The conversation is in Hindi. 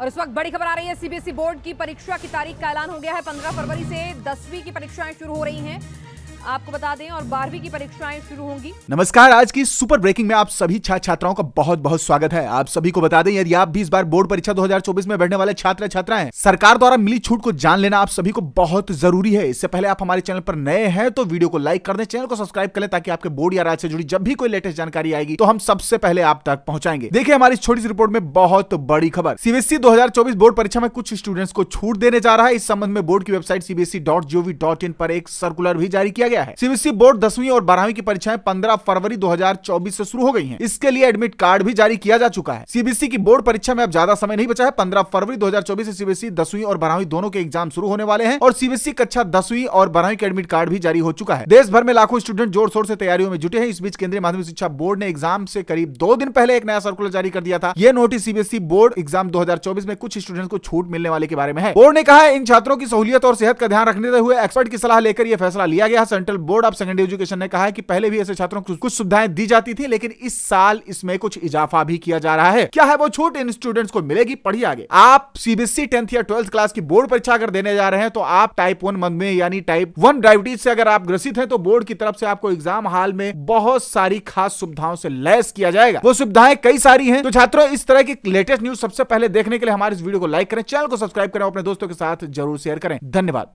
और इस वक्त बड़ी खबर आ रही है सीबीएसई बोर्ड e की परीक्षा की तारीख का ऐलान हो गया है पंद्रह फरवरी से दसवीं की परीक्षाएं शुरू हो रही हैं आपको बता दें और बारहवीं की परीक्षाएं शुरू होंगी नमस्कार आज की सुपर ब्रेकिंग में आप सभी छात्र छात्राओं का बहुत बहुत स्वागत है आप सभी को बता दें यदि आप भी इस बार बोर्ड परीक्षा 2024 में बैठने वाले छात्र छात्राएं सरकार द्वारा मिली छूट को जान लेना आप सभी को बहुत जरूरी है इससे पहले आप हमारे चैनल पर नए हैं तो वीडियो को लाइक कर दें चैनल को सब्सक्राइब करें ताकि आपके बोर्ड या राज्य से जुड़ी जब भी कोई लेटेस्ट जानकारी आएगी तो हम सबसे पहले आप तक पहुंचाएंगे देखिए हमारी छोटी सी रिपोर्ट में बहुत बड़ी खबर सीबीएसई दो बोर्ड परीक्षा में कुछ स्टूडेंट्स को छूट देने जा रहा है इस संबंध में बोर्ड की वेबसाइट सीबीएसई पर एक सर्कुलर भी जारी किया गया गया है सीबीएसई बोर्ड दसवीं और बारहवीं की परीक्षाएं पंद्रह फरवरी चौबीस से शुरू हो गई हैं। इसके लिए एडमिट कार्ड भी जारी किया जा चुका है सीबीएसई की बोर्ड परीक्षा में अब ज्यादा समय नहीं बचा है पंद्रह फरवरी चौबीस से सीबीएसई दसवीं और बारहवीं दोनों के एग्जाम शुरू होने वाले हैं और सीबीएसई कक्षा दसवीं और बारहवीं के एडमिट कार्ड भी जारी हो चुका है देश भर में लाखों स्टूडेंट जोर शोर से तैयारियों में जुटे हैं इस बीच केंद्रीय माध्यमिक शिक्षा बोर्ड ने एग्जाम से करीब दो दिन पहले एक नया सर्कुलर जारी कर दिया था यह नोटिस सीबीएसई बोर्ड एग्जाम 2024 में कुछ स्टूडेंट को छूट मिलने वाले के बारे में है बोर्ड ने कहा इन छात्रों की सहूलियत और सेहत का ध्यान रखने हुए एक्सपर्ट की सलाह लेकर यह फैसला लिया गया है Central Board of Secondary Education ने कहा है कि पहले भी ऐसे छात्रों को कुछ सुविधाएं दी जाती थी लेकिन इस साल इसमें कुछ इजाफा भी किया जा रहा है क्या है वो छूट इन स्टूडेंट्स को मिलेगी पढ़िए आगे आप सीबीएसई टेंथ e या ट्वेल्थ क्लास की बोर्ड परीक्षा अगर देने जा रहे हैं तो आप टाइप वन मधुमेह यानी टाइप वन डायबिटीज से अगर आप ग्रसित हैं तो बोर्ड की तरफ से आपको एग्जाम हॉल में बहुत सारी खास सुविधाओं से लैस किया जाएगा वो सुविधाएं कई सारी हैं तो छात्रों इस तरह की लेटेस्ट न्यूज सबसे पहले देखने के लिए हमारे इस वीडियो को लाइक करें चैनल को सब्सक्राइब करें अपने दोस्तों के साथ जरूर शेयर करें धन्यवाद